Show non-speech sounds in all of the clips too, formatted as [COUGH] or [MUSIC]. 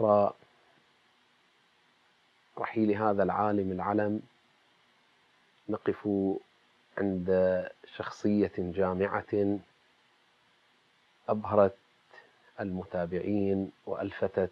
ذكرى رحيل هذا العالم العلم نقف عند شخصية جامعة أبهرت المتابعين وألفتت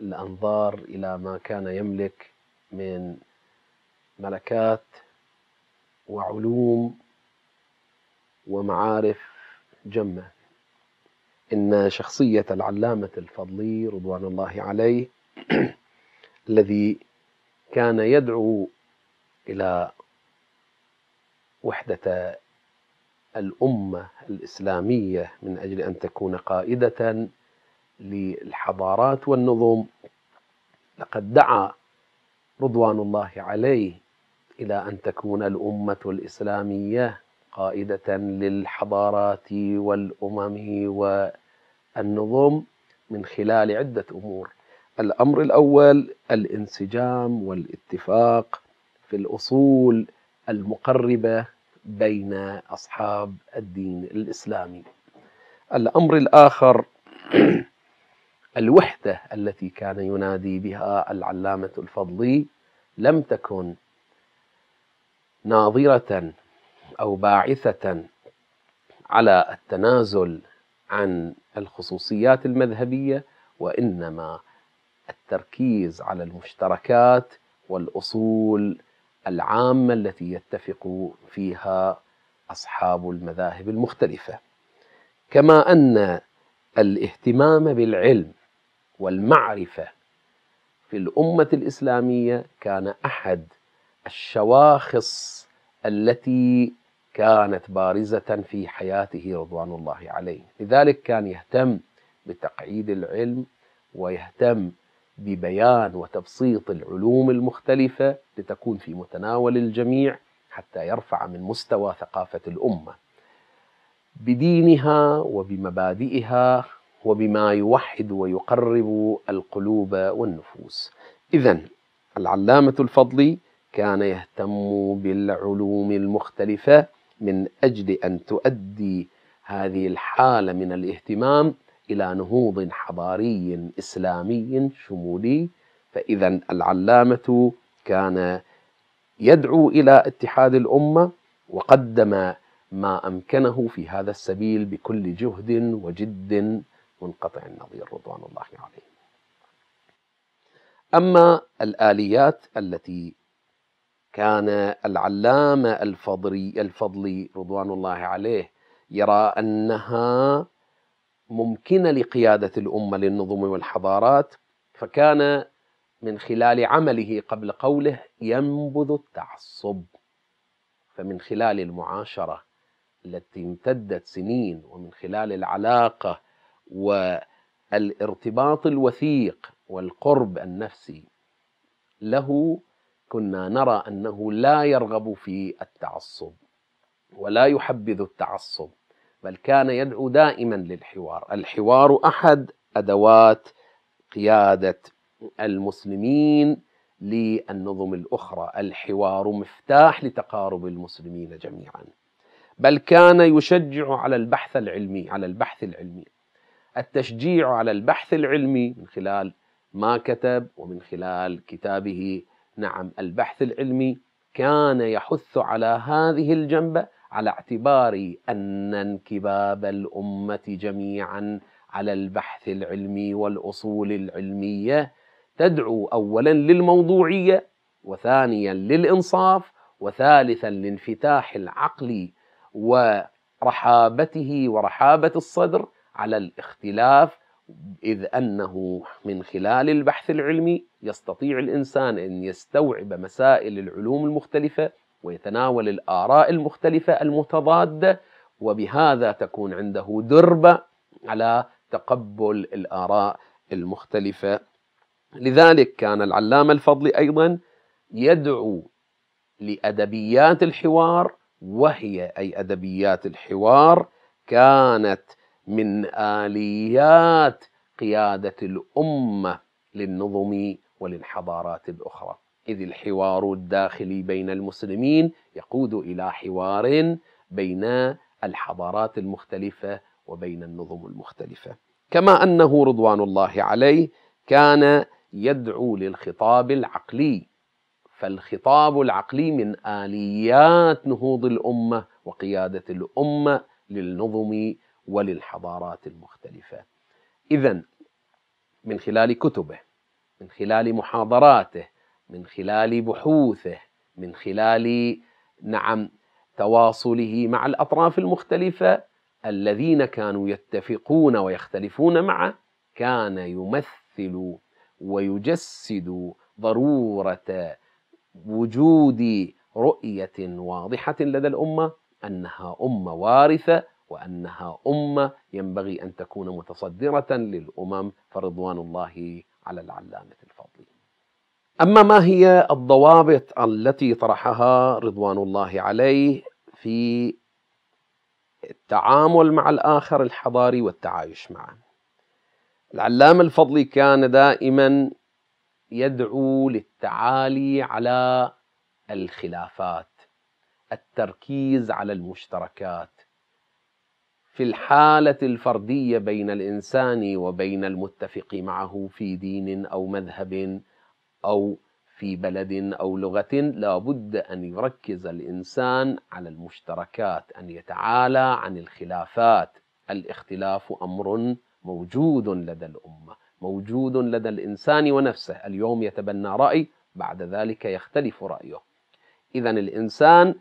الأنظار إلى ما كان يملك من ملكات وعلوم ومعارف جمه إن شخصية العلامة الفضلي رضوان الله عليه [CLEARS THROAT] الذي كان يدعو إلى وحدة الأمة الإسلامية من أجل أن تكون قائدة للحضارات والنظم لقد دعا رضوان الله عليه إلى أن تكون الأمة الإسلامية قائدة للحضارات والأمم والنظم من خلال عدة أمور الأمر الأول الانسجام والاتفاق في الأصول المقربة بين أصحاب الدين الإسلامي الأمر الآخر [CLEARS THROAT] الوحدة التي كان ينادي بها العلامة الفضلي لم تكن ناظرة أو باعثة على التنازل عن الخصوصيات المذهبية وإنما التركيز على المشتركات والأصول العامة التي يتفق فيها أصحاب المذاهب المختلفة كما أن الاهتمام بالعلم والمعرفة في الأمة الإسلامية كان أحد الشواخص التي كانت بارزة في حياته رضوان الله عليه لذلك كان يهتم بتقعيد العلم ويهتم ببيان وتبسيط العلوم المختلفة لتكون في متناول الجميع حتى يرفع من مستوى ثقافة الأمة بدينها وبمبادئها وبما يوحد ويقرب القلوب والنفوس إذا العلامة الفضلي كان يهتم بالعلوم المختلفة من اجل ان تؤدي هذه الحاله من الاهتمام الى نهوض حضاري اسلامي شمولي فاذا العلامه كان يدعو الى اتحاد الامه وقدم ما امكنه في هذا السبيل بكل جهد وجد منقطع النظير رضوان الله عليه. اما الاليات التي كان العلامة الفضري الفضلي رضوان الله عليه يرى أنها ممكنة لقيادة الأمة للنظم والحضارات فكان من خلال عمله قبل قوله ينبذ التعصب فمن خلال المعاشرة التي امتدت سنين ومن خلال العلاقة والارتباط الوثيق والقرب النفسي له كنا نرى انه لا يرغب في التعصب ولا يحبذ التعصب بل كان يدعو دائما للحوار الحوار احد ادوات قياده المسلمين للنظم الاخرى الحوار مفتاح لتقارب المسلمين جميعا بل كان يشجع على البحث العلمي على البحث العلمي التشجيع على البحث العلمي من خلال ما كتب ومن خلال كتابه نعم البحث العلمي كان يحث على هذه الجنبة على اعتبار أن انكباب الأمة جميعا على البحث العلمي والأصول العلمية تدعو أولا للموضوعية وثانيا للإنصاف وثالثا لانفتاح العقل ورحابته ورحابة الصدر على الاختلاف إذ أنه من خلال البحث العلمي يستطيع الإنسان أن يستوعب مسائل العلوم المختلفة ويتناول الآراء المختلفة المتضادة وبهذا تكون عنده دربة على تقبل الآراء المختلفة لذلك كان العلامة الفضلي أيضا يدعو لأدبيات الحوار وهي أي أدبيات الحوار كانت من اليات قياده الامه للنظم وللحضارات الاخرى اذ الحوار الداخلي بين المسلمين يقود الى حوار بين الحضارات المختلفه وبين النظم المختلفه كما انه رضوان الله عليه كان يدعو للخطاب العقلي فالخطاب العقلي من اليات نهوض الامه وقياده الامه للنظم وللحضارات المختلفة إذا من خلال كتبه من خلال محاضراته من خلال بحوثه من خلال نعم تواصله مع الأطراف المختلفة الذين كانوا يتفقون ويختلفون معه كان يمثل ويجسد ضرورة وجود رؤية واضحة لدى الأمة أنها أمة وارثة وأنها أمة ينبغي أن تكون متصدرة للأمم فرضوان الله على العلامة الفضل أما ما هي الضوابط التي طرحها رضوان الله عليه في التعامل مع الآخر الحضاري والتعايش معه العلامة الفضلي كان دائما يدعو للتعالي على الخلافات التركيز على المشتركات في الحالة الفردية بين الإنسان وبين المتفق معه في دين أو مذهب أو في بلد أو لغة لابد أن يركز الإنسان على المشتركات أن يتعالى عن الخلافات الاختلاف أمر موجود لدى الأمة موجود لدى الإنسان ونفسه اليوم يتبنى رأي بعد ذلك يختلف رأيه إذا الإنسان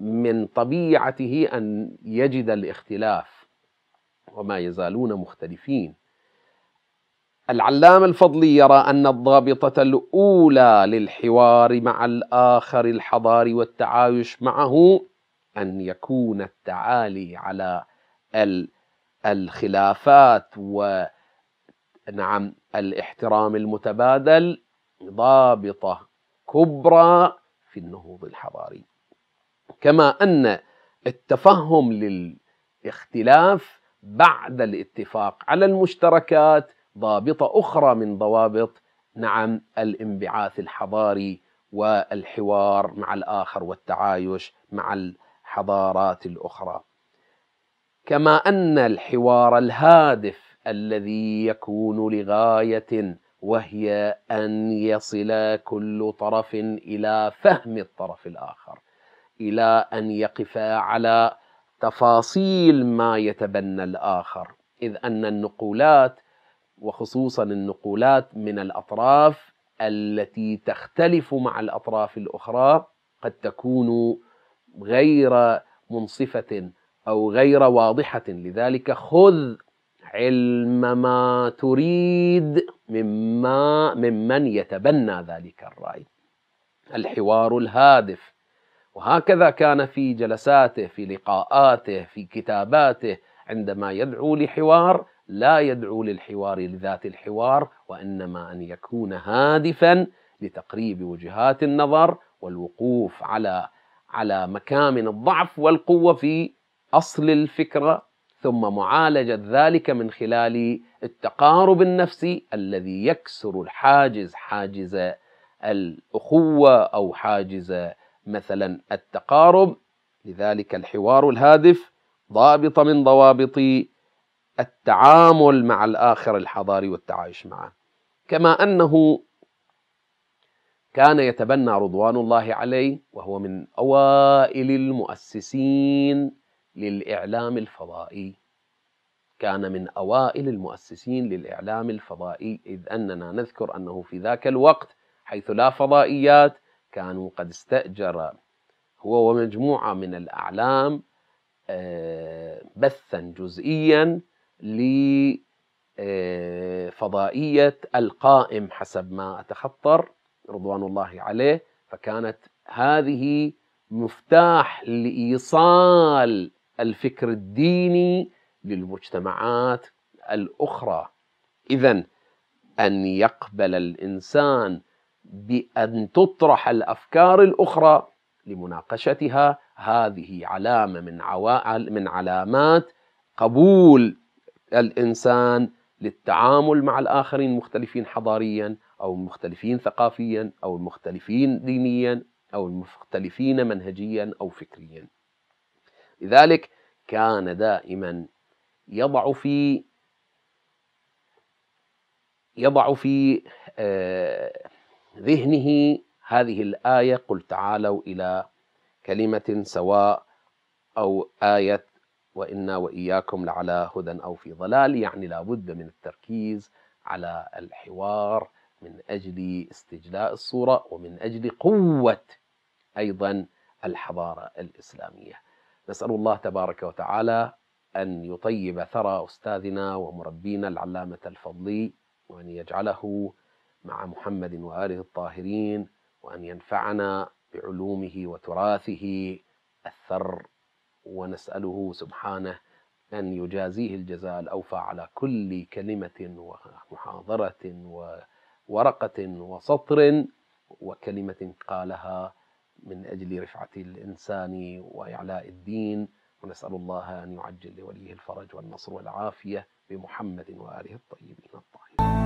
من طبيعته أن يجد الاختلاف وما يزالون مختلفين العلامة الفضلي يرى أن الضابطة الأولى للحوار مع الآخر الحضاري والتعايش معه أن يكون التعالي على الخلافات و نعم الاحترام المتبادل ضابطة كبرى في النهوض الحضاري كما ان التفهم للاختلاف بعد الاتفاق على المشتركات ضابطه اخرى من ضوابط نعم الانبعاث الحضاري والحوار مع الاخر والتعايش مع الحضارات الاخرى. كما ان الحوار الهادف الذي يكون لغايه وهي ان يصل كل طرف الى فهم الطرف الاخر الى ان يقف على تفاصيل ما يتبنى الاخر اذ ان النقولات وخصوصا النقولات من الاطراف التي تختلف مع الاطراف الاخرى قد تكون غير منصفه او غير واضحه لذلك خذ علم ما تريد مما ممن يتبنى ذلك الراي الحوار الهادف وهكذا كان في جلساته في لقاءاته في كتاباته عندما يدعو لحوار لا يدعو للحوار لذات الحوار وانما ان يكون هادفا لتقريب وجهات النظر والوقوف على على مكامن الضعف والقوه في اصل الفكره ثم معالجه ذلك من خلال التقارب النفسي الذي يكسر الحاجز حاجز الاخوه او حاجز مثلا التقارب لذلك الحوار الهادف ضابط من ضوابط التعامل مع الآخر الحضاري والتعايش معه كما أنه كان يتبنى رضوان الله عليه وهو من أوائل المؤسسين للإعلام الفضائي كان من أوائل المؤسسين للإعلام الفضائي إذ أننا نذكر أنه في ذاك الوقت حيث لا فضائيات كانوا قد استأجر هو ومجموعة من الأعلام آه، بثا جزئيا لفضائية آه، القائم حسب ما أتخطر رضوان الله عليه فكانت هذه مفتاح لإيصال الفكر الديني للمجتمعات الأخرى إذا أن يقبل الإنسان بأن تطرح الأفكار الأخرى لمناقشتها هذه علامة من من علامات قبول الإنسان للتعامل مع الآخرين المختلفين حضاريا أو المختلفين ثقافيا أو المختلفين دينيا أو المختلفين منهجيا أو فكريا لذلك كان دائما يضع في يضع في آه ذهنه هذه الآية قل تعالوا إلى كلمة سواء أو آية وإنا وإياكم لعلى هدى أو في ضلال يعني لابد من التركيز على الحوار من أجل استجلاء الصورة ومن أجل قوة أيضا الحضارة الإسلامية نسأل الله تبارك وتعالى أن يطيب ثرى أستاذنا ومربينا العلامة الفضلي وأن يجعله مع محمد واله الطاهرين وان ينفعنا بعلومه وتراثه الثر ونساله سبحانه ان يجازيه الجزاء الاوفى على كل كلمه ومحاضره وورقه وسطر وكلمه قالها من اجل رفعه الانسان واعلاء الدين ونسال الله ان يعجل لوليه الفرج والنصر والعافيه بمحمد واله الطيبين الطاهرين